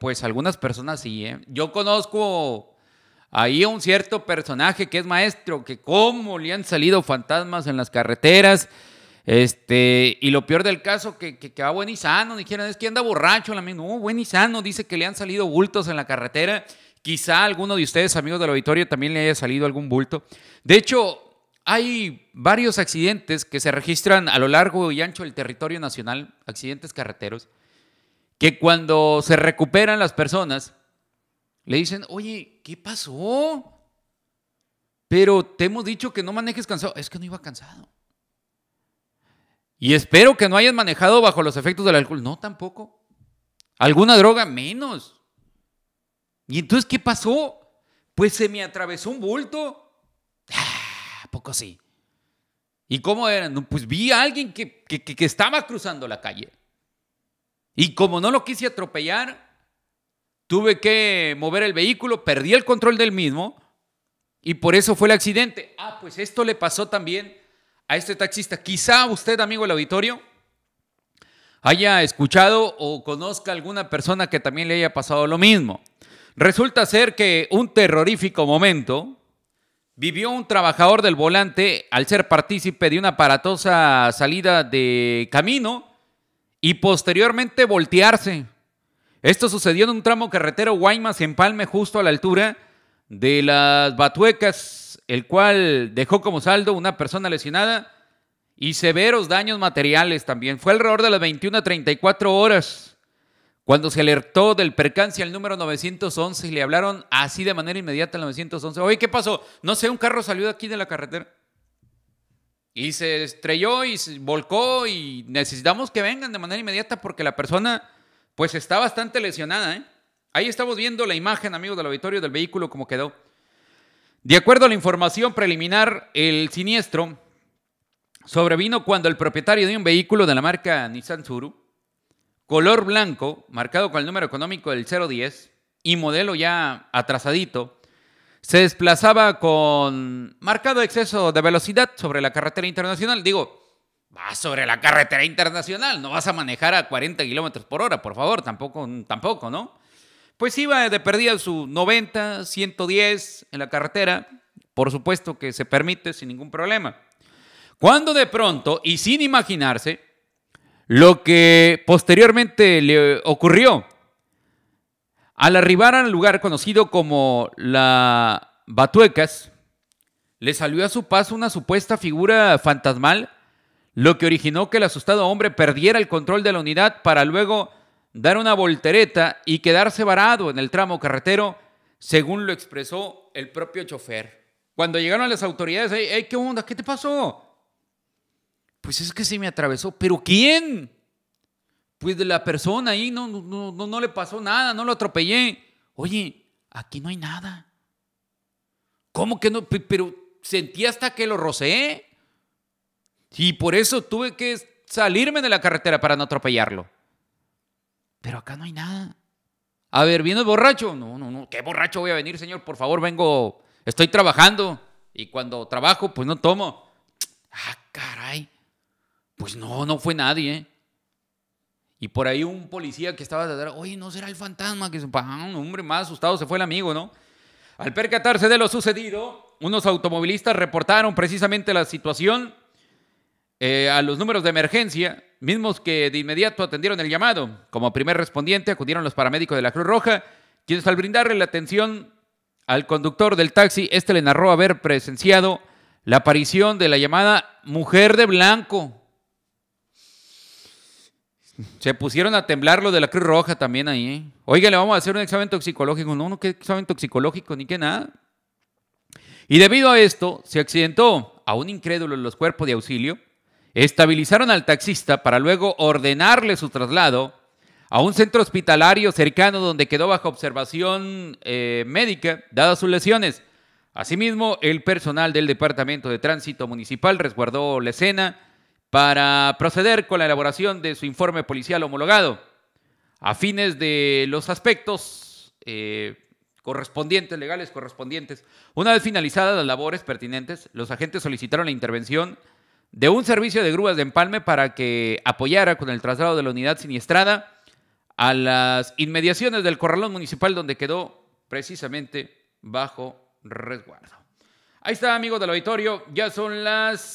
Pues algunas personas sí, ¿eh? Yo conozco ahí a un cierto personaje que es maestro, que cómo le han salido fantasmas en las carreteras. Este, y lo peor del caso, que, va buen y sano, dijeron, es que anda borracho, la no, buen y sano, dice que le han salido bultos en la carretera. Quizá alguno de ustedes, amigos del auditorio, también le haya salido algún bulto. De hecho, hay varios accidentes que se registran a lo largo y ancho del territorio nacional, accidentes carreteros que cuando se recuperan las personas, le dicen, oye, ¿qué pasó? Pero te hemos dicho que no manejes cansado. Es que no iba cansado. Y espero que no hayas manejado bajo los efectos del alcohol. No, tampoco. ¿Alguna droga? Menos. ¿Y entonces qué pasó? Pues se me atravesó un bulto. Ah, poco así. ¿Y cómo eran? Pues vi a alguien que estaba cruzando la calle. Y como no lo quise atropellar, tuve que mover el vehículo, perdí el control del mismo y por eso fue el accidente. Ah, pues esto le pasó también a este taxista. Quizá usted, amigo del auditorio, haya escuchado o conozca alguna persona que también le haya pasado lo mismo. Resulta ser que un terrorífico momento vivió un trabajador del volante al ser partícipe de una aparatosa salida de camino y posteriormente voltearse. Esto sucedió en un tramo carretero Guaymas Empalme justo a la altura de las Batuecas, el cual dejó como saldo una persona lesionada y severos daños materiales también. Fue alrededor de las 21 34 horas cuando se alertó del percance al número 911 y le hablaron así de manera inmediata al 911. Oye, ¿qué pasó? No sé, un carro salió de aquí de la carretera. Y se estrelló y se volcó y necesitamos que vengan de manera inmediata porque la persona pues está bastante lesionada. ¿eh? Ahí estamos viendo la imagen, amigos del auditorio, del vehículo como quedó. De acuerdo a la información preliminar, el siniestro sobrevino cuando el propietario de un vehículo de la marca Nissan Suru, color blanco, marcado con el número económico del 010 y modelo ya atrasadito, se desplazaba con marcado exceso de velocidad sobre la carretera internacional. Digo, vas sobre la carretera internacional, no vas a manejar a 40 kilómetros por hora, por favor, tampoco, tampoco, ¿no? Pues iba de perdida su 90, 110 en la carretera, por supuesto que se permite sin ningún problema. Cuando de pronto, y sin imaginarse, lo que posteriormente le ocurrió, al arribar al lugar conocido como la Batuecas, le salió a su paso una supuesta figura fantasmal, lo que originó que el asustado hombre perdiera el control de la unidad para luego dar una voltereta y quedarse varado en el tramo carretero, según lo expresó el propio chofer. Cuando llegaron las autoridades, hey, ¿qué onda? ¿Qué te pasó? Pues es que se me atravesó. ¿Pero quién? pues de la persona ahí no, no, no, le pasó nada, no lo atropellé. Oye, aquí no hay nada. ¿Cómo que no? Pero sentí hasta que lo rocé. Y por eso tuve que salirme de la carretera para no atropellarlo. Pero acá no hay nada. A ver, el borracho? No, no, no. ¿Qué borracho voy a venir, señor? Por favor, vengo. Estoy trabajando. Y cuando trabajo, pues no tomo. Ah, caray. Pues no, no fue nadie. ¿eh? Y por ahí un policía que estaba de oye, ¿no será el fantasma? Que es un hombre más asustado se fue el amigo, ¿no? Al percatarse de lo sucedido, unos automovilistas reportaron precisamente la situación eh, a los números de emergencia, mismos que de inmediato atendieron el llamado. Como primer respondiente acudieron los paramédicos de la Cruz Roja, quienes al brindarle la atención al conductor del taxi, este le narró haber presenciado la aparición de la llamada mujer de blanco se pusieron a temblar lo de la Cruz Roja también ahí. ¿eh? Oigan, le vamos a hacer un examen toxicológico. No, no, ¿qué examen toxicológico, ni qué nada. Y debido a esto, se accidentó a un incrédulo en los cuerpos de auxilio, estabilizaron al taxista para luego ordenarle su traslado a un centro hospitalario cercano donde quedó bajo observación eh, médica, dadas sus lesiones. Asimismo, el personal del Departamento de Tránsito Municipal resguardó la escena para proceder con la elaboración de su informe policial homologado a fines de los aspectos eh, correspondientes, legales correspondientes. Una vez finalizadas las labores pertinentes, los agentes solicitaron la intervención de un servicio de grúas de empalme para que apoyara con el traslado de la unidad siniestrada a las inmediaciones del corralón municipal donde quedó precisamente bajo resguardo. Ahí está, amigos del auditorio, ya son las